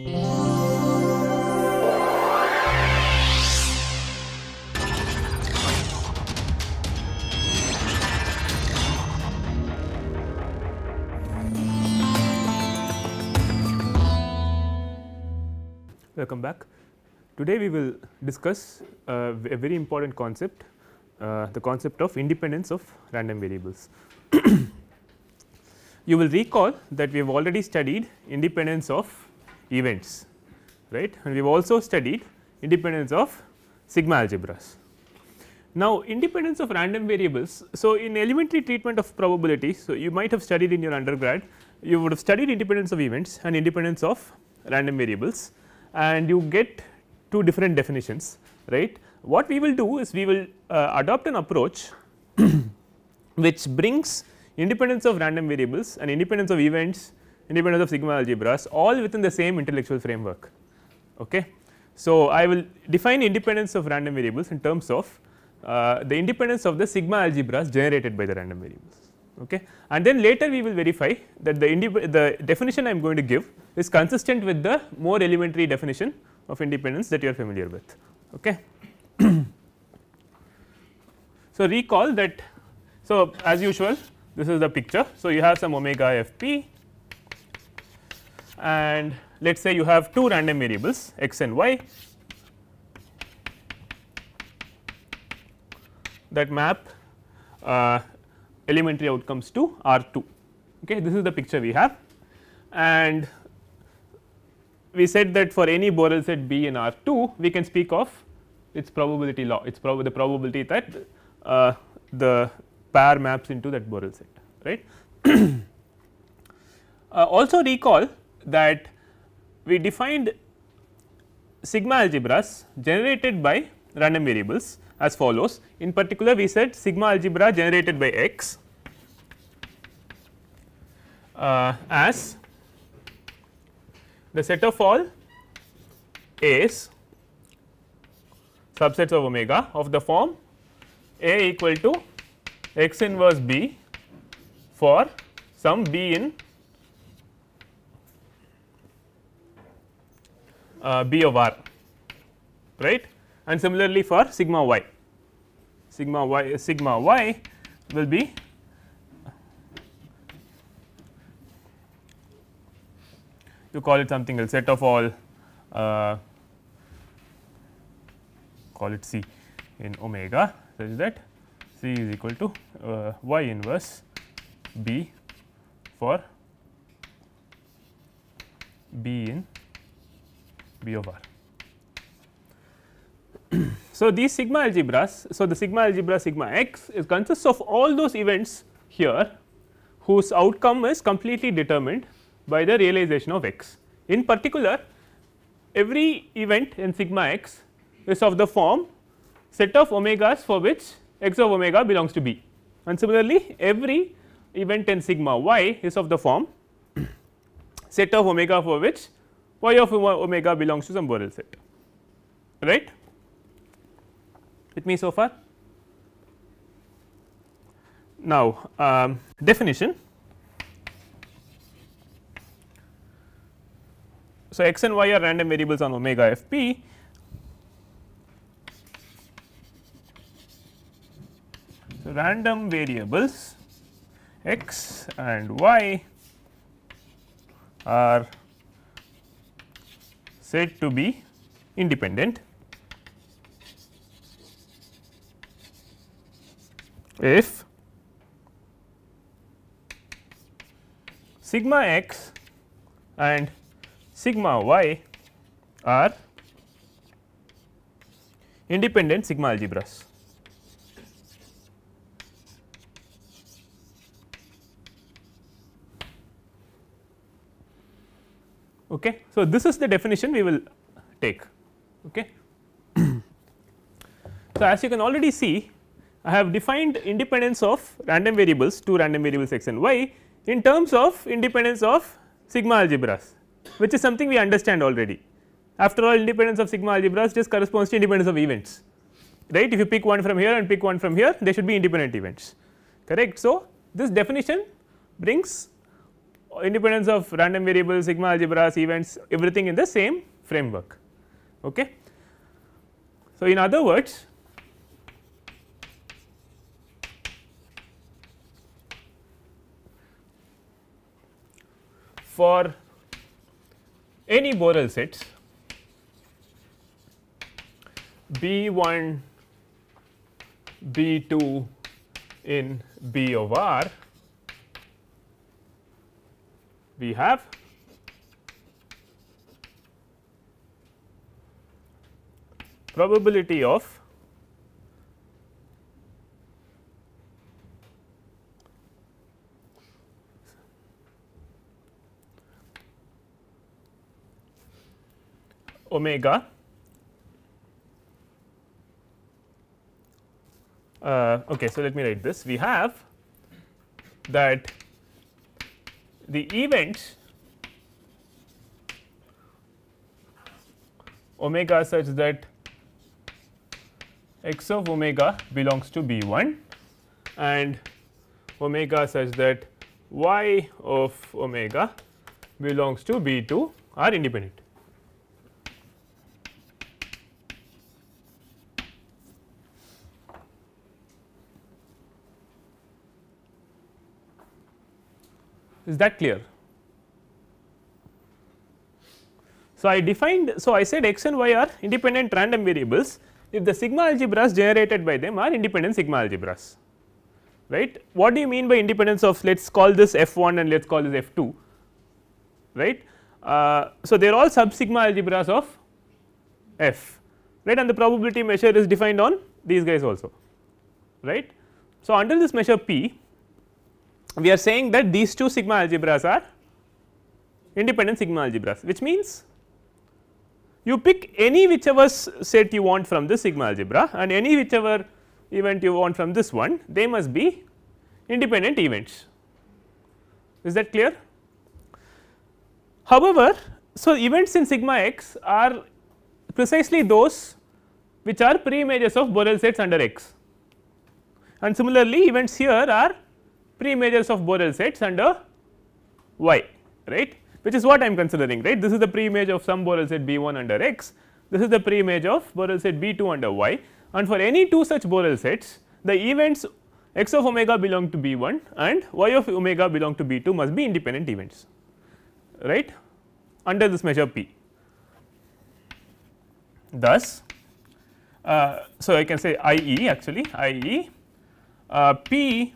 Welcome back. Today we will discuss uh, a very important concept, uh, the concept of independence of random variables. you will recall that we have already studied independence of events right and we have also studied independence of sigma algebras. Now, independence of random variables. So, in elementary treatment of probability, so you might have studied in your undergrad, you would have studied independence of events and independence of random variables and you get two different definitions right. What we will do is we will uh, adopt an approach which brings independence of random variables and independence of events independence of sigma algebras all within the same intellectual framework. Okay. So, I will define independence of random variables in terms of uh, the independence of the sigma algebras generated by the random variables. Okay. And then later we will verify that the, the definition I am going to give is consistent with the more elementary definition of independence that you are familiar with. Okay. so, recall that. So, as usual this is the picture. So, you have some omega f p and let us say you have two random variables x and y that map uh, elementary outcomes to R 2. Okay. This is the picture we have and we said that for any Borel set B in R 2 we can speak of its probability law it is prob the probability that uh, the pair maps into that Borel set right. uh, also recall that we defined sigma algebras generated by random variables as follows. In particular, we said sigma algebra generated by x uh, as the set of all A's subsets of omega of the form A equal to x inverse b for some b in Uh, B of r right and similarly for sigma y sigma y uh, sigma y will be you call it something else set of all uh, call it C in omega such that C is equal to uh, y inverse B for B in B over. so, these sigma algebras, so the sigma algebra sigma x is consists of all those events here whose outcome is completely determined by the realization of x. In particular, every event in sigma x is of the form set of omegas for which x of omega belongs to B. And similarly, every event in sigma y is of the form set of omega for which y of omega belongs to some Borel set right with me so far. Now, um, definition So, x and y are random variables on omega f p. So, random variables x and y are said to be independent if sigma x and sigma y are independent sigma algebras. okay. So, this is the definition we will take okay. so, as you can already see I have defined independence of random variables two random variables x and y in terms of independence of sigma algebras which is something we understand already. After all independence of sigma algebras just corresponds to independence of events right if you pick one from here and pick one from here they should be independent events correct. So, this definition brings independence of random variables, sigma algebras, events everything in the same framework. Okay. So, in other words for any Borel sets B 1, B 2 in B of R we have probability of omega uh, okay so let me write this we have that the events omega such that x of omega belongs to B 1 and omega such that y of omega belongs to B 2 are independent. is that clear? So, I defined so I said x and y are independent random variables if the sigma algebras generated by them are independent sigma algebras right. What do you mean by independence of let us call this f 1 and let us call this f 2 right. Uh, so, they are all sub sigma algebras of f right and the probability measure is defined on these guys also right. So, until this measure p we are saying that these two sigma algebras are independent sigma algebras which means you pick any whichever set you want from this sigma algebra and any whichever event you want from this one they must be independent events is that clear. However, so events in sigma x are precisely those which are pre images of Borel sets under x and similarly events here are pre-measures of Borel sets under y right which is what I am considering right. This is the pre-image of some Borel set B 1 under x, this is the pre-image of Borel set B 2 under y and for any two such Borel sets the events x of omega belong to B 1 and y of omega belong to B 2 must be independent events right under this measure P. Thus, uh, so I can say I e actually I e uh, P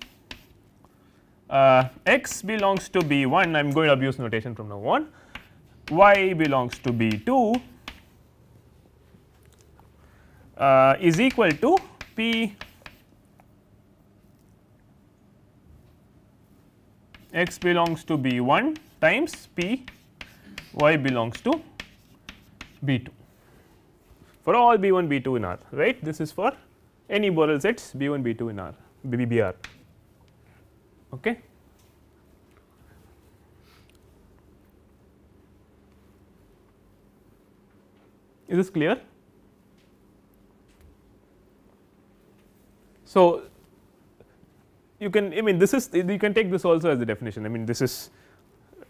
uh, x belongs to b1 I am going to abuse notation from now on y belongs to b2 uh, is equal to p x belongs to b1 times p y belongs to b2 for all b1 b2 in R right this is for any Borel sets b1 b2 in R BBR. Okay. Is this clear? So, you can I mean this is you can take this also as the definition I mean this is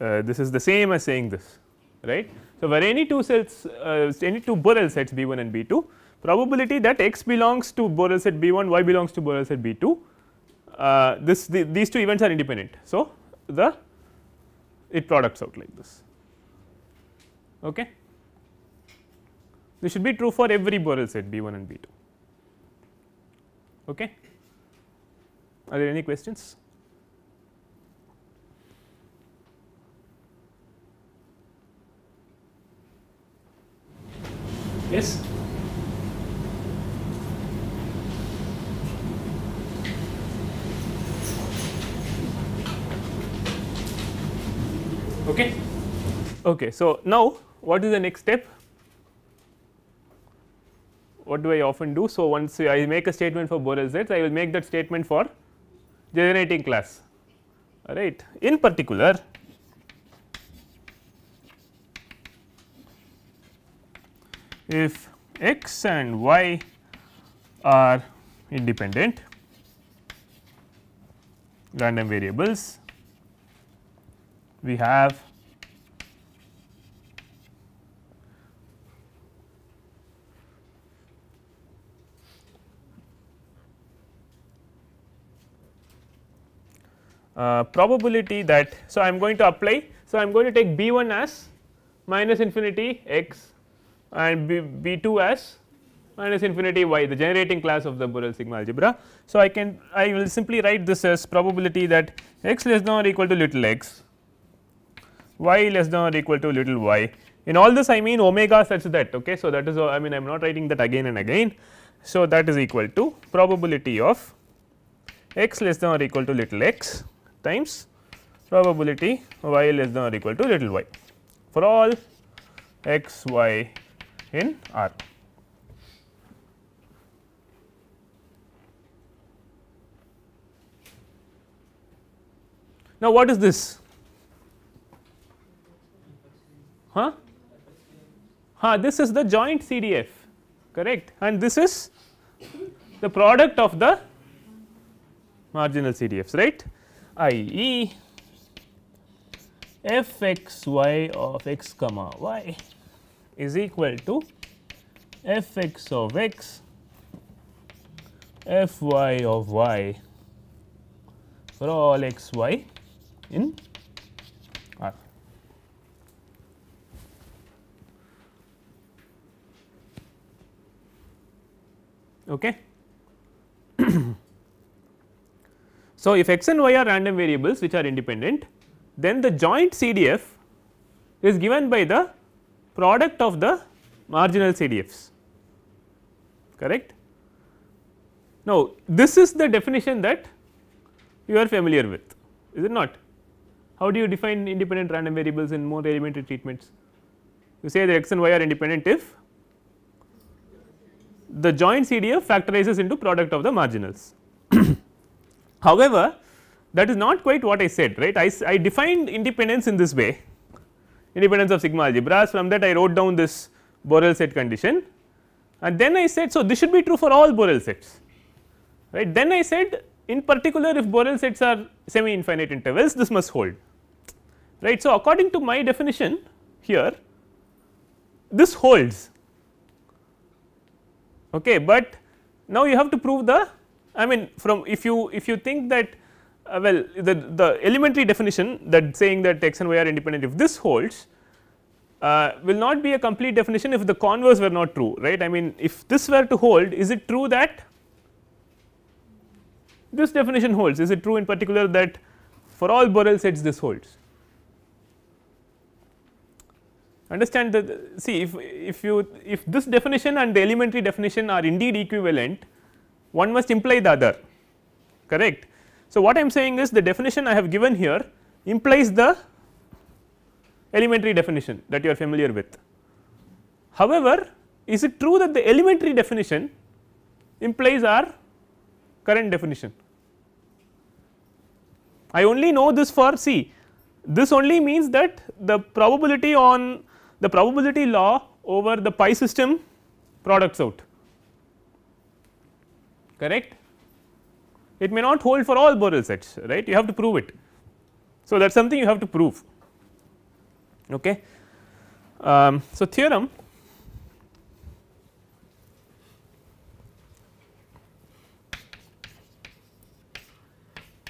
uh, this is the same as saying this right. So, where any two sets uh, any two Borel sets B 1 and B 2 probability that x belongs to Borel set B 1 y belongs to Borel set B 2 uh, this the, these two events are independent. So, the it products out like this. Okay. This should be true for every Borel set B 1 and B 2. Okay. Are there any questions? Yes. Okay. Okay. So now, what is the next step? What do I often do? So once I make a statement for Borel Z, I will make that statement for generating class. All right. In particular, if x and y are independent random variables we have Uh, probability that. So, I am going to apply. So, I am going to take b 1 as minus infinity x and b, b 2 as minus infinity y the generating class of the Borel sigma algebra. So, I can I will simply write this as probability that x less than or equal to little x y less than or equal to little y. In all this I mean omega such that okay. So, that is uh, I mean I am not writing that again and again. So, that is equal to probability of x less than or equal to little x times probability y less than or equal to little y for all x y in R. Now, what is this? huh? huh this is the joint CDF correct and this is the product of the marginal CDFs right i e f x y of x comma y is equal to f x of x f y of y for all x y in Okay. so, if x and y are random variables which are independent, then the joint CDF is given by the product of the marginal CDFs correct. Now, this is the definition that you are familiar with is it not? How do you define independent random variables in more elementary treatments? You say that x and y are independent if the joint CDF factorizes into product of the marginals. However, that is not quite what I said right I, I defined independence in this way independence of sigma algebras from that I wrote down this Borel set condition and then I said so this should be true for all Borel sets right then I said in particular if Borel sets are semi infinite intervals this must hold right. So, according to my definition here this holds okay. But now you have to prove the I mean from if you if you think that uh, well the, the elementary definition that saying that x and y are independent if this holds uh, will not be a complete definition if the converse were not true right. I mean if this were to hold is it true that this definition holds is it true in particular that for all Borel sets this holds Understand that see if, if you if this definition and the elementary definition are indeed equivalent one must imply the other correct. So, what I am saying is the definition I have given here implies the elementary definition that you are familiar with. However, is it true that the elementary definition implies our current definition? I only know this for C. This only means that the probability on the probability law over the pi system products out correct. It may not hold for all Borel sets right you have to prove it. So, that is something you have to prove ok. Um, so, theorem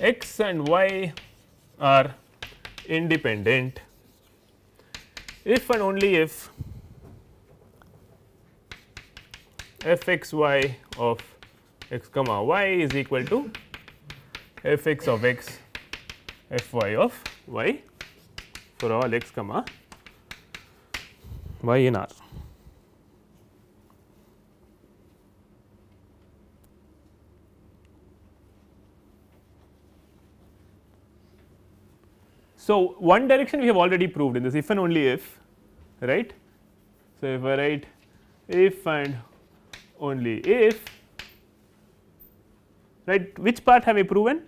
x and y are independent if and only if f x y of x comma y is equal to f x of x f y of y for all x comma y in R. So, one direction we have already proved in this if and only if right. So, if I write if and only if right which part have we proven?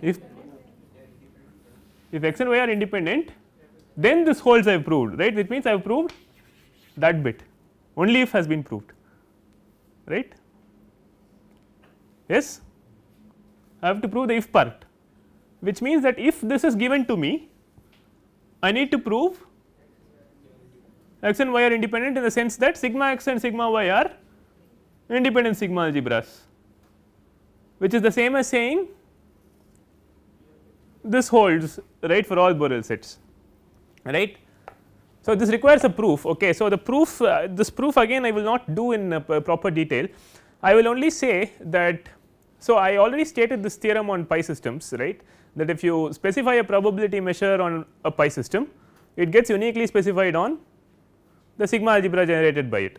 If, if x and y are independent then this holds I have proved right which means I have proved that bit only if has been proved right yes. I have to prove the if part which means that if this is given to me I need to prove x and y are independent in the sense that sigma x and sigma y are independent sigma algebras which is the same as saying this holds right for all Borel sets right. So, this requires a proof ok. So, the proof uh, this proof again I will not do in uh, proper detail I will only say that so, I already stated this theorem on pi systems right that if you specify a probability measure on a pi system it gets uniquely specified on the sigma algebra generated by it.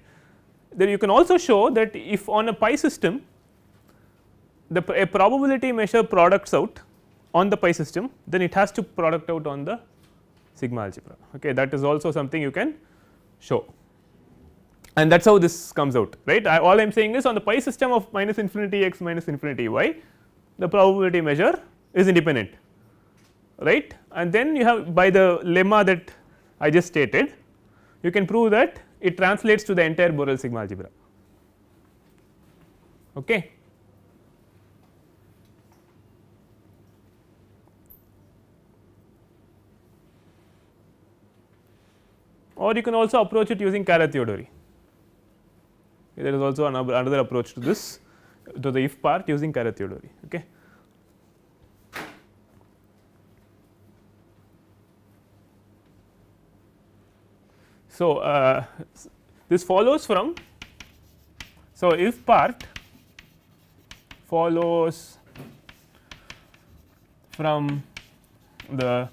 Then you can also show that if on a pi system the a probability measure products out on the pi system then it has to product out on the sigma algebra okay that is also something you can show and that is how this comes out right. I, all I am saying is on the pi system of minus infinity x minus infinity y the probability measure is independent right and then you have by the lemma that I just stated you can prove that it translates to the entire Borel sigma algebra. Okay. or you can also approach it using Kara-Theodori there is also another, approach to this to the if part using kara Okay. So, uh, this follows from so if part follows from the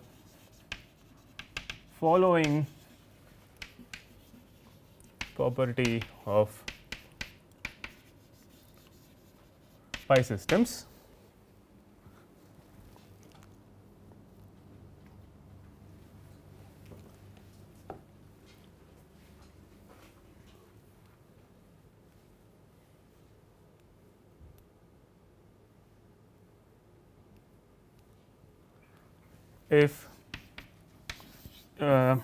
following property of by systems. if uh,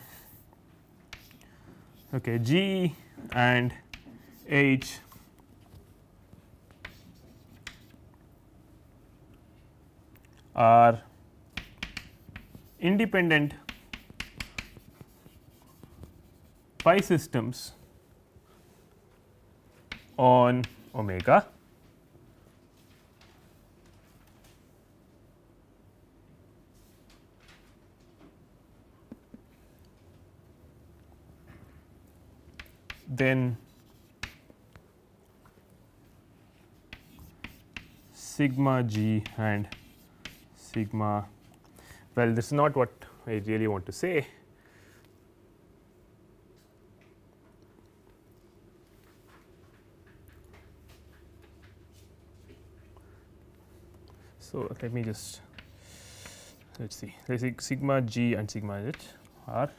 okay G and H are independent pi systems on omega then sigma g and sigma well this is not what I really want to say. So, let me just let us see let us see sigma g and sigma h are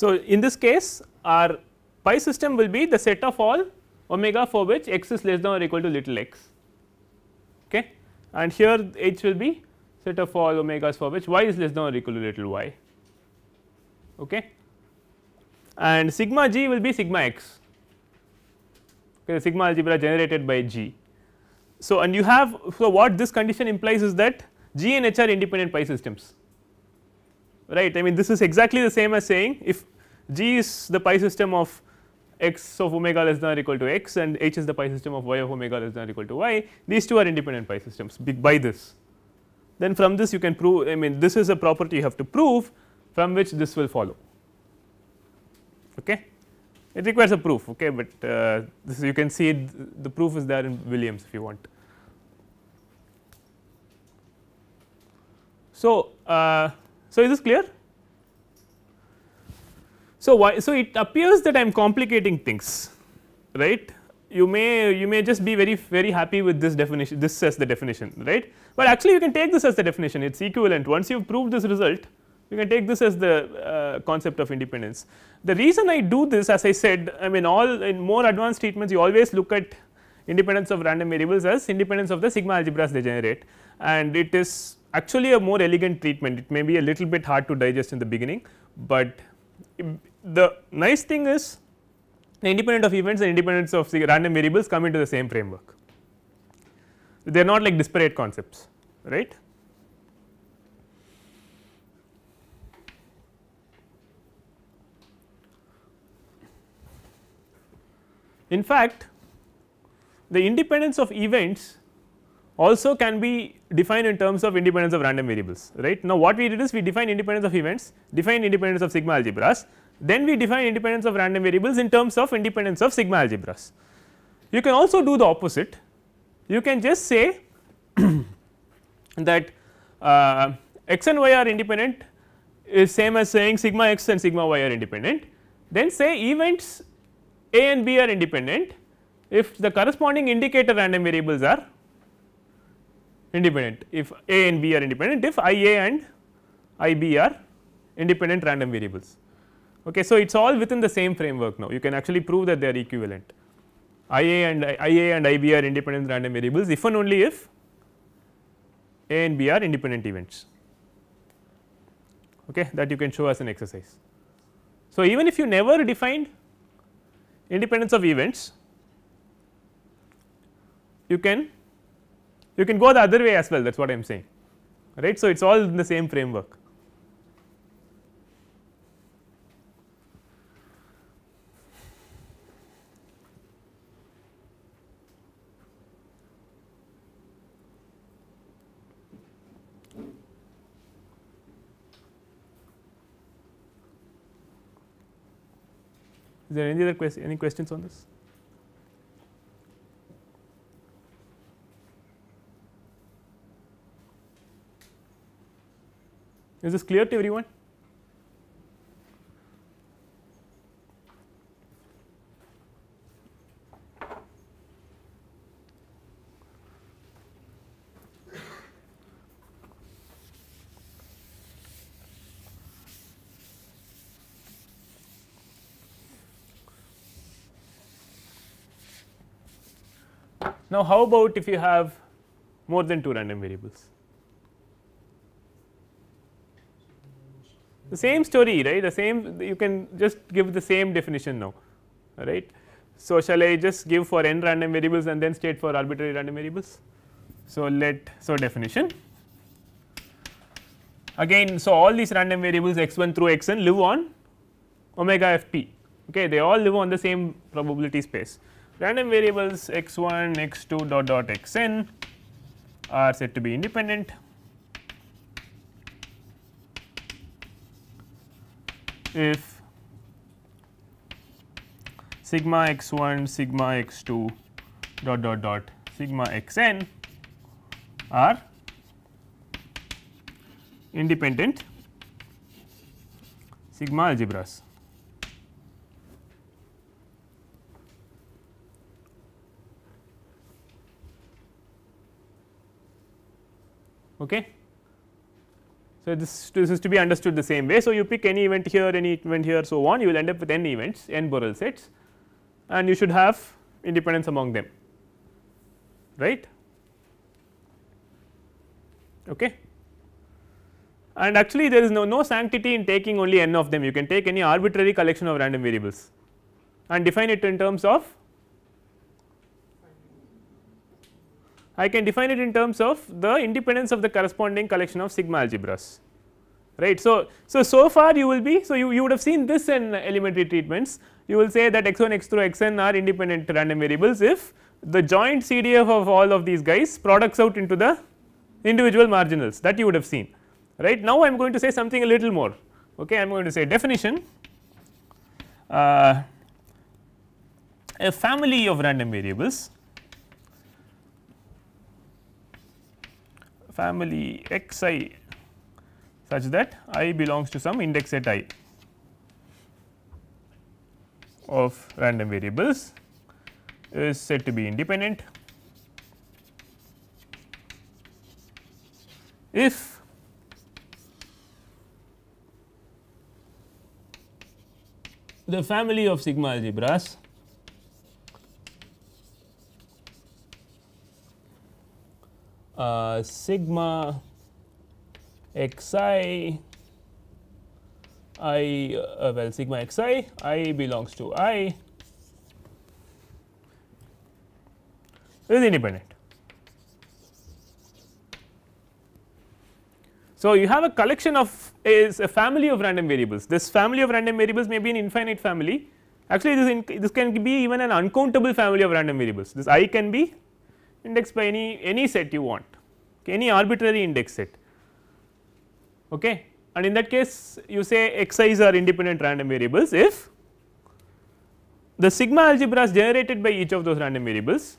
So, in this case our pi system will be the set of all omega for which x is less than or equal to little x okay. and here h will be set of all omegas for which y is less than or equal to little y okay. and sigma g will be sigma x okay, the sigma algebra generated by g. So, and you have so what this condition implies is that g and h are independent pi systems right. I mean this is exactly the same as saying if G is the pi system of x of omega less than or equal to x and h is the pi system of y of omega less than or equal to y these two are independent pi systems by this. Then from this you can prove I mean this is a property you have to prove from which this will follow okay. It requires a proof okay, but uh, this you can see it, the proof is there in Williams if you want. So, uh, so, is this clear? So, why so it appears that I am complicating things right you may you may just be very very happy with this definition this as the definition right, but actually you can take this as the definition it is equivalent once you have proved this result you can take this as the uh, concept of independence. The reason I do this as I said I mean all in more advanced treatments you always look at independence of random variables as independence of the sigma algebras they generate and it is actually a more elegant treatment. It may be a little bit hard to digest in the beginning, but the nice thing is independent of events and independence of random variables come into the same framework. They are not like disparate concepts, right. In fact, the independence of events also can be defined in terms of independence of random variables right. Now, what we did is we define independence of events, define independence of sigma algebras, then we define independence of random variables in terms of independence of sigma algebras. You can also do the opposite, you can just say that uh, x and y are independent is same as saying sigma x and sigma y are independent, then say events a and b are independent if the corresponding indicator random variables are independent if A and B are independent if I A and I B are independent random variables. Okay. So, it is all within the same framework now you can actually prove that they are equivalent I A and I A and I B are independent random variables if and only if A and B are independent events okay, that you can show as an exercise. So, even if you never defined independence of events you can you can go the other way as well that is what I am saying right. So, it is all in the same framework. Is there any other question any questions on this? Is this clear to everyone? Now, how about if you have more than 2 random variables? the same story right the same you can just give the same definition now right. So, shall I just give for n random variables and then state for arbitrary random variables. So, let so definition again so all these random variables x 1 through x n live on omega f p okay they all live on the same probability space random variables x 1 x 2 dot dot x n are said to be independent if sigma x1, sigma x2 dot dot dot sigma xn are independent sigma algebras. Okay. So, this, this is to be understood the same way. So, you pick any event here, any event here so on you will end up with n events n Borel sets and you should have independence among them right. Okay. And actually there is no, no sanctity in taking only n of them you can take any arbitrary collection of random variables and define it in terms of I can define it in terms of the independence of the corresponding collection of sigma algebras right. So, so, so far you will be so you, you would have seen this in elementary treatments you will say that x 1 x 2 x n are independent random variables if the joint CDF of all of these guys products out into the individual marginals that you would have seen right. Now, I am going to say something a little more okay I am going to say definition uh, a family of random variables family x i such that i belongs to some index set i of random variables is said to be independent if the family of sigma algebras uh, sigma xi i uh, well sigma xi i belongs to i is independent. So, you have a collection of is a family of random variables. This family of random variables may be an infinite family. Actually, this, in, this can be even an uncountable family of random variables. This i can be indexed by any any set you want okay, any arbitrary index set okay. and in that case you say i's are independent random variables if the sigma algebras generated by each of those random variables.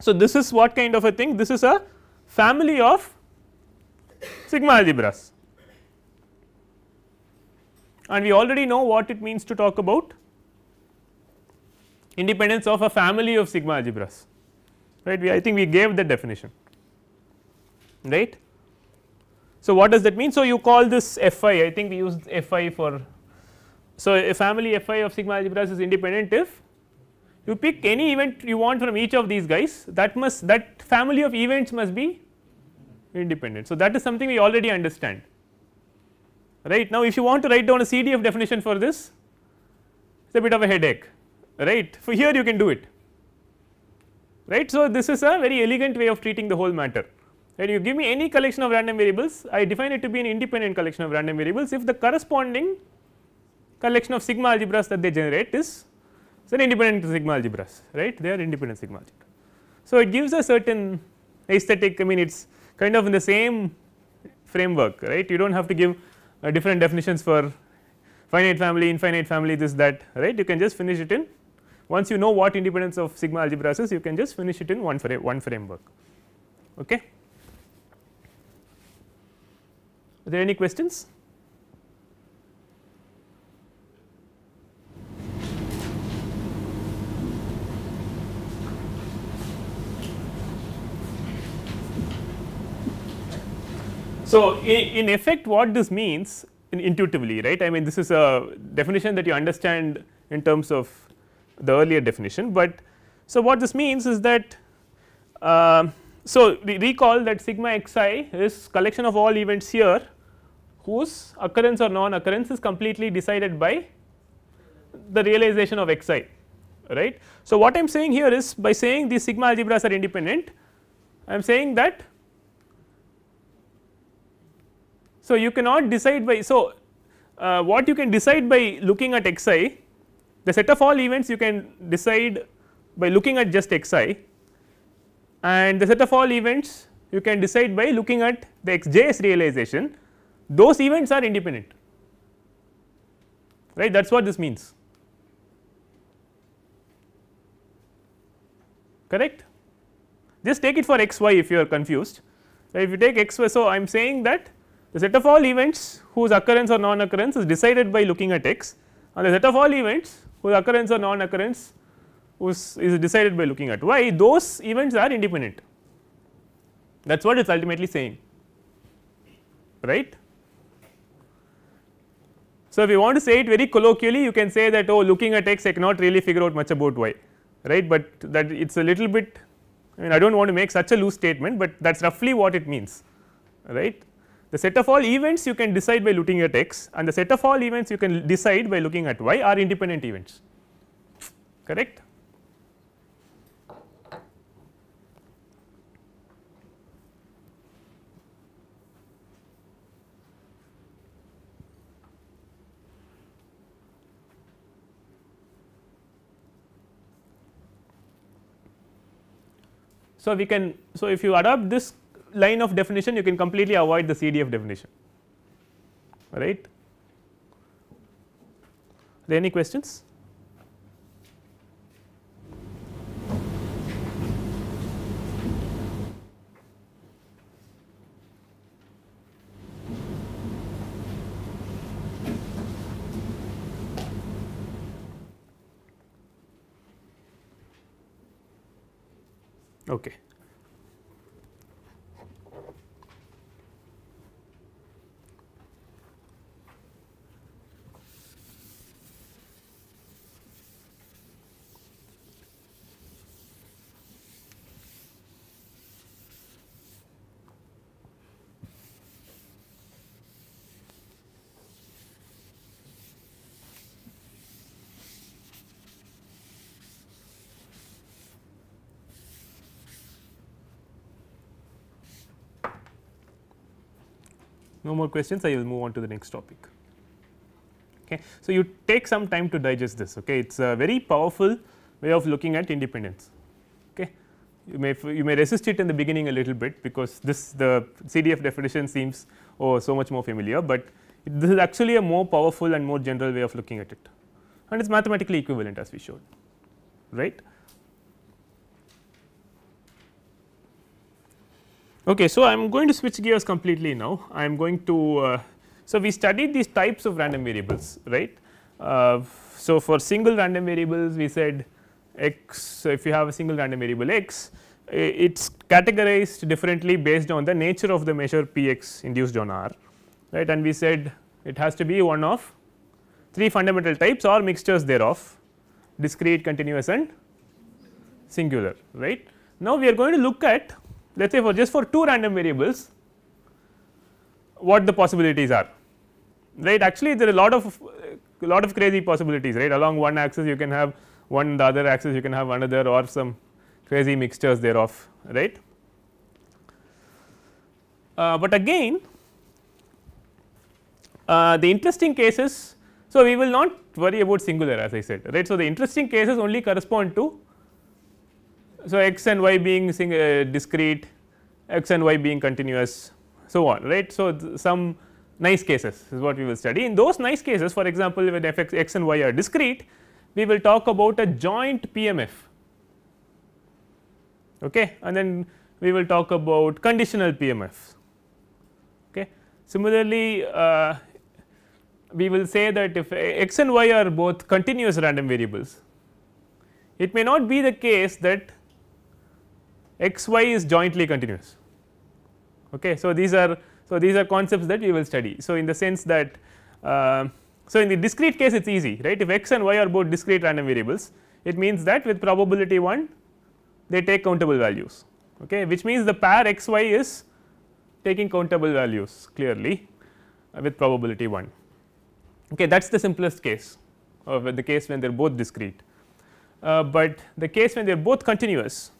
So, this is what kind of a thing this is a family of sigma algebras and we already know what it means to talk about independence of a family of sigma algebras right we I think we gave the definition right. So, what does that mean? So, you call this f i I think we use f i for. So, a family f i of sigma algebras is independent if you pick any event you want from each of these guys that must that family of events must be independent. So, that is something we already understand right. Now, if you want to write down a CDF definition for this it is a bit of a headache right for here you can do it right. So, this is a very elegant way of treating the whole matter. And you give me any collection of random variables, I define it to be an independent collection of random variables if the corresponding collection of sigma algebras that they generate is an independent sigma algebras, right? They are independent sigma algebras. So, it gives a certain aesthetic, I mean, it is kind of in the same framework, right? You do not have to give uh, different definitions for finite family, infinite family, this, that, right? You can just finish it in once you know what independence of sigma algebras is, you can just finish it in one, fra one framework. Okay? Are there any questions? So, in effect what this means intuitively right I mean this is a definition that you understand in terms of the earlier definition, but so what this means is that uh, so recall that sigma xi is collection of all events here whose occurrence or non-occurrence is completely decided by the realization of xi right. So, what I am saying here is by saying these sigma algebras are independent I am saying that. So, you cannot decide by so uh, what you can decide by looking at xi the set of all events you can decide by looking at just xi and the set of all events you can decide by looking at the xj's realization those events are independent right that is what this means correct. Just take it for x y if you are confused right if you take x y. So, I am saying that the set of all events whose occurrence or non occurrence is decided by looking at x and the set of all events whose occurrence or non occurrence is decided by looking at y those events are independent that is what it is ultimately saying right. So, if you want to say it very colloquially you can say that oh looking at x I cannot really figure out much about y right, but that it is a little bit I mean I do not want to make such a loose statement, but that is roughly what it means right. The set of all events you can decide by looking at x and the set of all events you can decide by looking at y are independent events correct. So, we can so if you adopt this line of definition you can completely avoid the CDF definition right. Are there any questions? no more questions I will move on to the next topic. Okay. So, you take some time to digest this okay it is a very powerful way of looking at independence. Okay. You may you may resist it in the beginning a little bit because this the CDF definition seems oh so much more familiar, but this is actually a more powerful and more general way of looking at it and it is mathematically equivalent as we showed right. Okay, so I am going to switch gears completely now. I am going to, uh, so we studied these types of random variables, right. Uh, so for single random variables, we said x, so if you have a single random variable x, it is categorized differently based on the nature of the measure p x induced on R, right. And we said it has to be one of three fundamental types or mixtures thereof, discrete, continuous and singular, right. Now, we are going to look at let us say for just for two random variables what the possibilities are right actually there are a lot of a lot of crazy possibilities right along one axis you can have one the other axis you can have another or some crazy mixtures thereof right. Uh, but again uh, the interesting cases so we will not worry about singular as I said right. So, the interesting cases only correspond to so, x and y being uh, discrete, x and y being continuous so on right. So, some nice cases is what we will study. In those nice cases for example, when f x, x and y are discrete, we will talk about a joint PMF okay. and then we will talk about conditional PMFs. Okay. Similarly, uh, we will say that if uh, x and y are both continuous random variables, it may not be the case that x y is jointly continuous. Okay. So, these are so these are concepts that we will study. So, in the sense that uh, so in the discrete case it is easy right if x and y are both discrete random variables it means that with probability 1 they take countable values okay which means the pair x y is taking countable values clearly uh, with probability 1 okay that is the simplest case of the case when they are both discrete. Uh, but the case when they are both continuous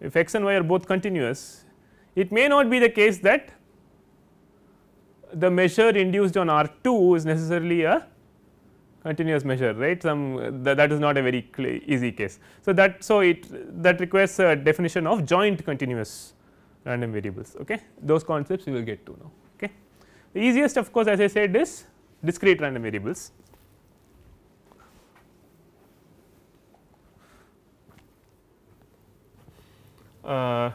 if x and y are both continuous, it may not be the case that the measure induced on R 2 is necessarily a continuous measure right some that, that is not a very easy case. So, that so it that requires a definition of joint continuous random variables okay those concepts we will get to now okay. The easiest of course as I said is discrete random variables Uh,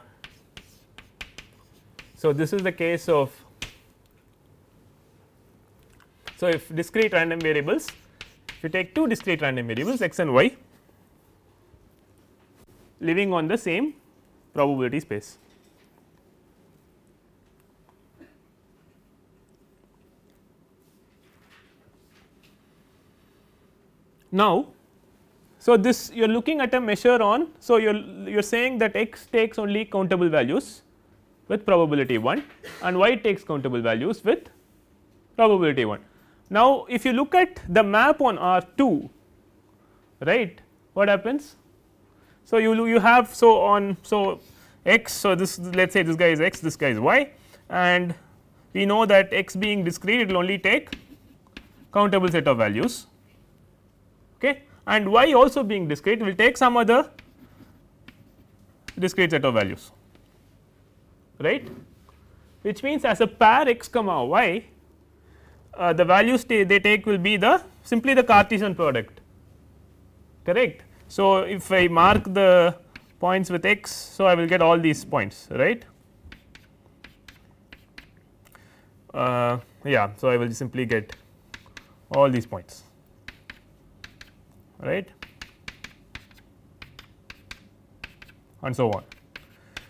so, this is the case of so if discrete random variables if you take two discrete random variables x and y living on the same probability space. Now, so, this you are looking at a measure on. So, you are you are saying that x takes only countable values with probability 1 and y takes countable values with probability 1. Now, if you look at the map on R 2 right what happens. So, you you have so on so x so this let us say this guy is x this guy is y and we know that x being discrete it will only take countable set of values okay and y also being discrete will take some other discrete set of values right which means as a pair x comma y uh, the values they take will be the simply the Cartesian product correct. So, if I mark the points with x so I will get all these points right uh, yeah so I will simply get all these points right and so on.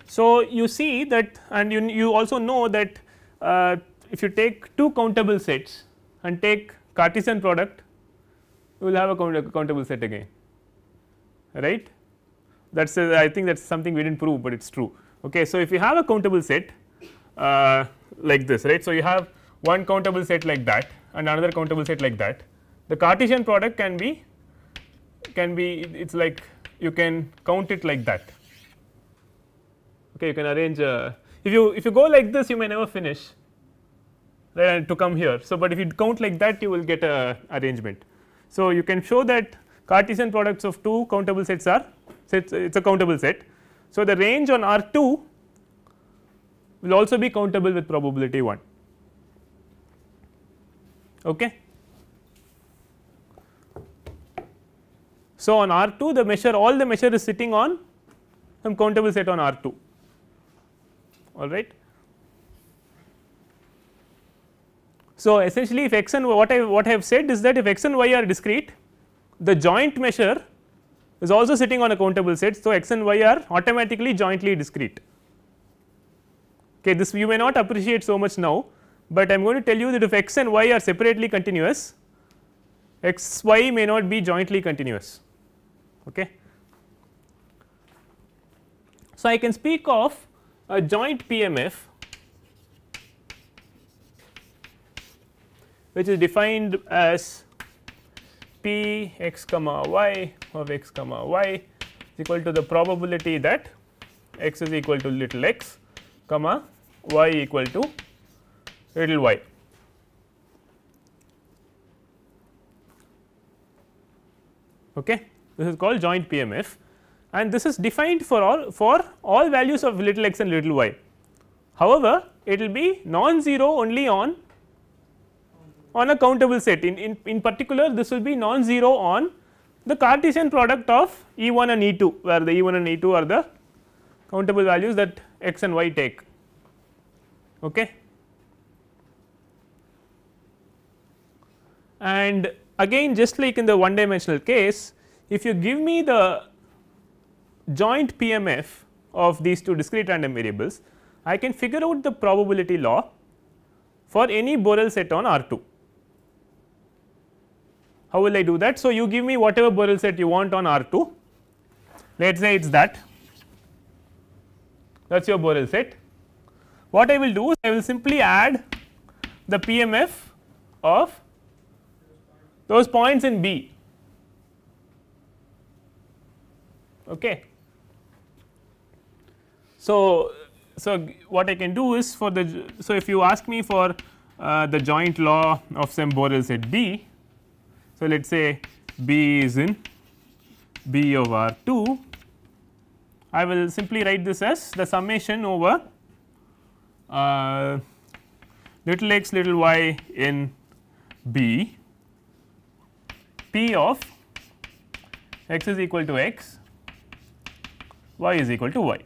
So, you see that and you, you also know that uh, if you take two countable sets and take Cartesian product you will have a countable set again right that is I think that is something we did not prove, but it is true. Okay. So, if you have a countable set uh, like this right. So, you have one countable set like that and another countable set like that the Cartesian product can be can be it's like you can count it like that okay you can arrange a, uh, if you if you go like this you may never finish right, to come here so but if you count like that you will get a arrangement so you can show that cartesian products of two countable sets are sets it's a countable set so the range on r2 will also be countable with probability 1 okay So, on R 2 the measure all the measure is sitting on some countable set on R 2 all right. So, essentially if x and what I what I have said is that if x and y are discrete the joint measure is also sitting on a countable set. So, x and y are automatically jointly discrete okay this you may not appreciate so much now, but I am going to tell you that if x and y are separately continuous x y may not be jointly continuous okay. So, I can speak of a joint PMF which is defined as p x comma y of x comma y is equal to the probability that x is equal to little x comma y equal to little y. Okay this is called joint PMF and this is defined for all for all values of little x and little y. However, it will be non-zero only on on a countable set in, in, in particular this will be non-zero on the Cartesian product of E 1 and E 2 where the E 1 and E 2 are the countable values that x and y take. Okay. And again just like in the one dimensional case if you give me the joint PMF of these two discrete random variables, I can figure out the probability law for any Borel set on R 2. How will I do that? So, you give me whatever Borel set you want on R 2, let us say it is that that is your Borel set. What I will do is I will simply add the PMF of those points in B Okay. So, so what I can do is for the so if you ask me for uh, the joint law of some borel set B. So, let us say B is in B of R 2, I will simply write this as the summation over uh, little x little y in B P of x is equal to x y is equal to y.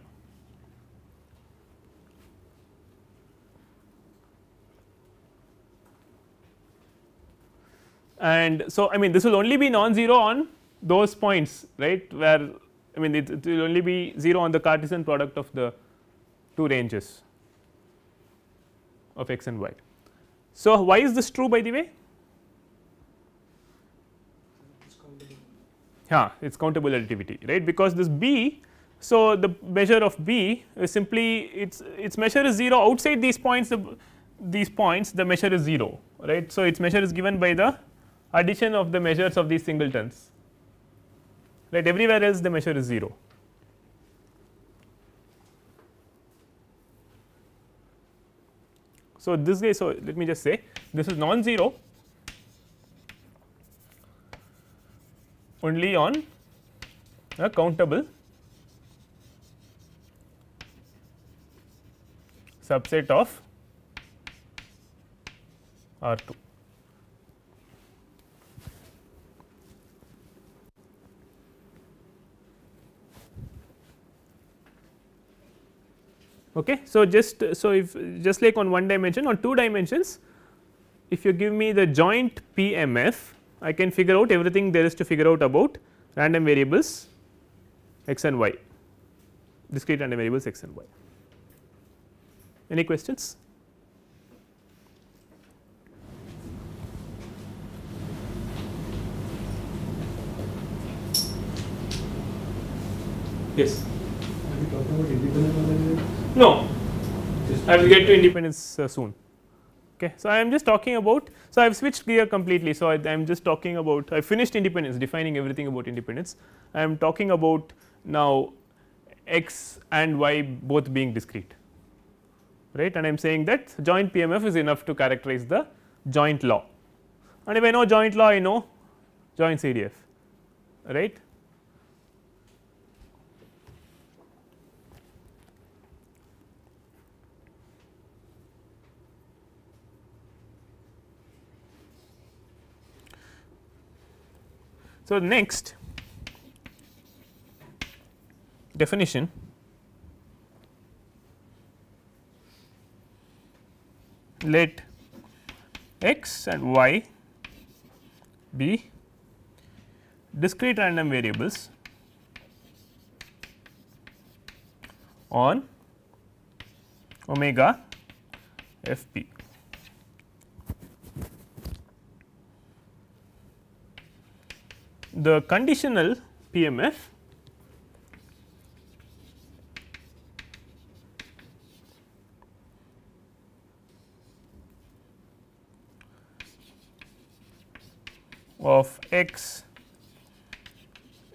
And so, I mean this will only be non-zero on those points right where I mean it, it, will only be 0 on the Cartesian product of the two ranges of x and y. So, why is this true by the way? Yeah, it is countable additivity, right because this b so, the measure of B is simply its its measure is 0 outside these points the, these points the measure is 0 right. So, its measure is given by the addition of the measures of these singletons right everywhere else the measure is 0. So, this guy so let me just say this is non zero only on a countable subset of R 2. Okay. So, just so if just like on one dimension on two dimensions if you give me the joint PMF I can figure out everything there is to figure out about random variables x and y discrete random variables x and y. Any questions? Yes. No. I will get to independence uh, soon. Okay. So, I am just talking about. So, I have switched gear completely. So, I am just talking about. I finished independence, defining everything about independence. I am talking about now x and y both being discrete right and I am saying that joint PMF is enough to characterize the joint law and if I know joint law I know joint CDF right. So, next definition let x and y be discrete random variables on omega f p. The conditional PMF of x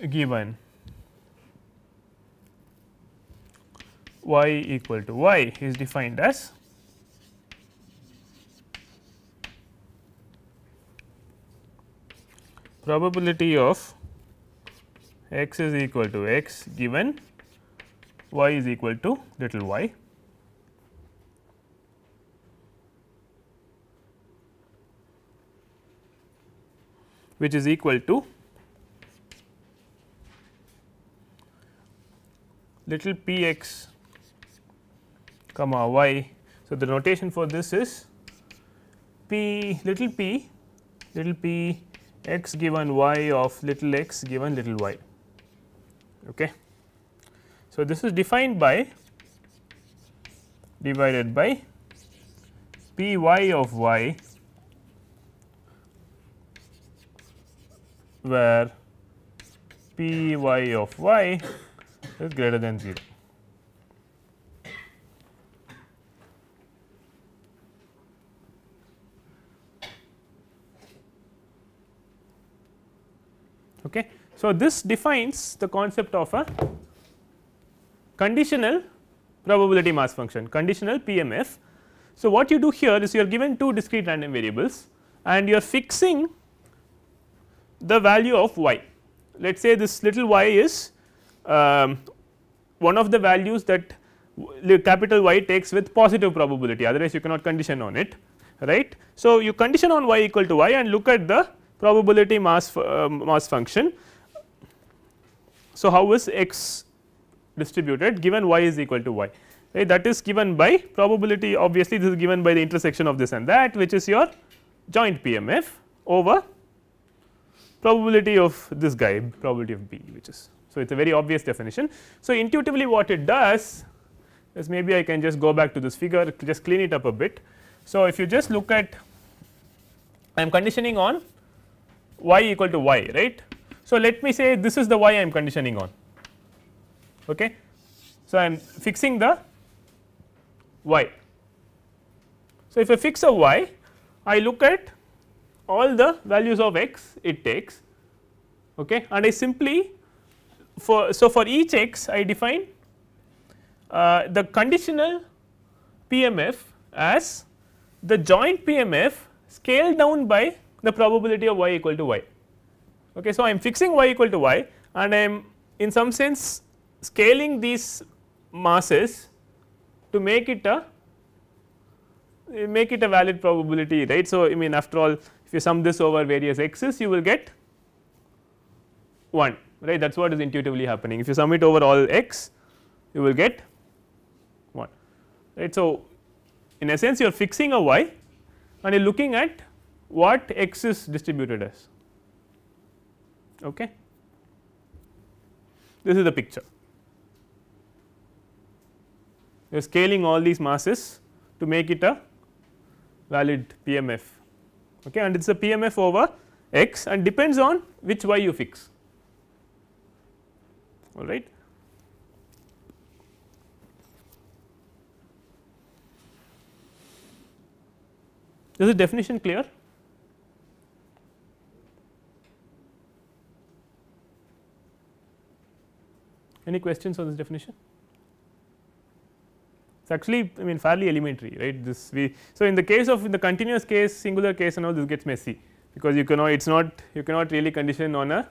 given y equal to y is defined as probability of x is equal to x given y is equal to little y which is equal to little p x comma y. So, the notation for this is p little p little p x given y of little x given little y. Okay. So, this is defined by divided by p y of y where p y of y is greater than 0. Okay. So, this defines the concept of a conditional probability mass function conditional PMF. So, what you do here is you are given two discrete random variables and you are fixing the value of y. Let us say this little y is um, one of the values that capital Y takes with positive probability otherwise you cannot condition on it right. So, you condition on y equal to y and look at the probability mass uh, mass function. So, how is x distributed given y is equal to y right that is given by probability obviously this is given by the intersection of this and that which is your joint PMF over probability of this guy probability of B which is. So, it is a very obvious definition. So, intuitively what it does is maybe I can just go back to this figure just clean it up a bit. So, if you just look at I am conditioning on y equal to y right. So, let me say this is the y I am conditioning on okay. So, I am fixing the y. So, if I fix a y I look at all the values of x it takes okay and I simply for so for each x I define uh, the conditional PMF as the joint PMF scaled down by the probability of y equal to y. Okay, so I am fixing y equal to y and I am in some sense scaling these masses to make it a make it a valid probability right. So, I mean after all if you sum this over various x's you will get 1 right that is what is intuitively happening. If you sum it over all x you will get 1 right. So, in essence you are fixing a y and you are looking at what x is distributed as. Okay. This is the picture. You are scaling all these masses to make it a valid PMF okay and it is a PMF over x and depends on which y you fix all right. Is the definition clear? Any questions on this definition? It's actually I mean fairly elementary, right? This we so in the case of in the continuous case, singular case, and all this gets messy because you cannot it's not you cannot really condition on a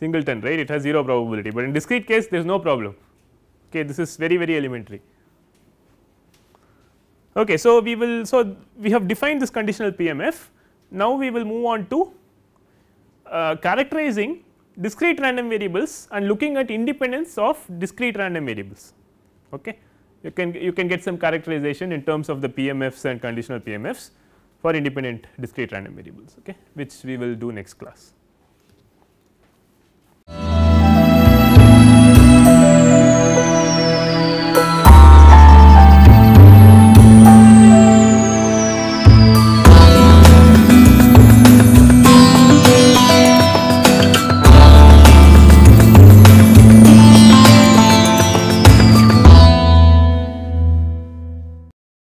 singleton, right? It has zero probability, but in discrete case there is no problem. Okay, this is very very elementary. Okay, so we will so we have defined this conditional PMF. Now we will move on to uh, characterizing discrete random variables and looking at independence of discrete random variables. Okay you can you can get some characterization in terms of the PMFs and conditional PMFs for independent discrete random variables okay, which we will do next class.